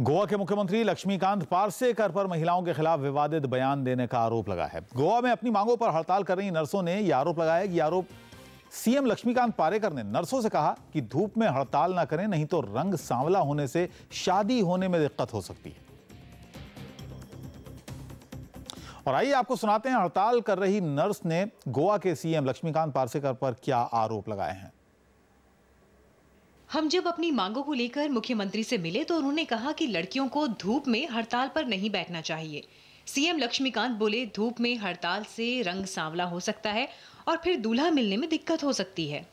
गोवा के मुख्यमंत्री लक्ष्मीकांत पार्सेकर पर महिलाओं के खिलाफ विवादित बयान देने का आरोप लगा है गोवा में अपनी मांगों पर हड़ताल कर रही नर्सों ने यह आरोप लगाया कि आरोप सीएम लक्ष्मीकांत पारेकर ने नर्सों से कहा कि धूप में हड़ताल ना करें नहीं तो रंग सांवला होने से शादी होने में दिक्कत हो सकती है और आइए आपको सुनाते हैं हड़ताल कर रही नर्स ने गोवा के सीएम लक्ष्मीकांत पार्सेकर पर क्या आरोप लगाए हैं हम जब अपनी मांगों को लेकर मुख्यमंत्री से मिले तो उन्होंने कहा कि लड़कियों को धूप में हड़ताल पर नहीं बैठना चाहिए सीएम लक्ष्मीकांत बोले धूप में हड़ताल से रंग सांवला हो सकता है और फिर दूल्हा मिलने में दिक्कत हो सकती है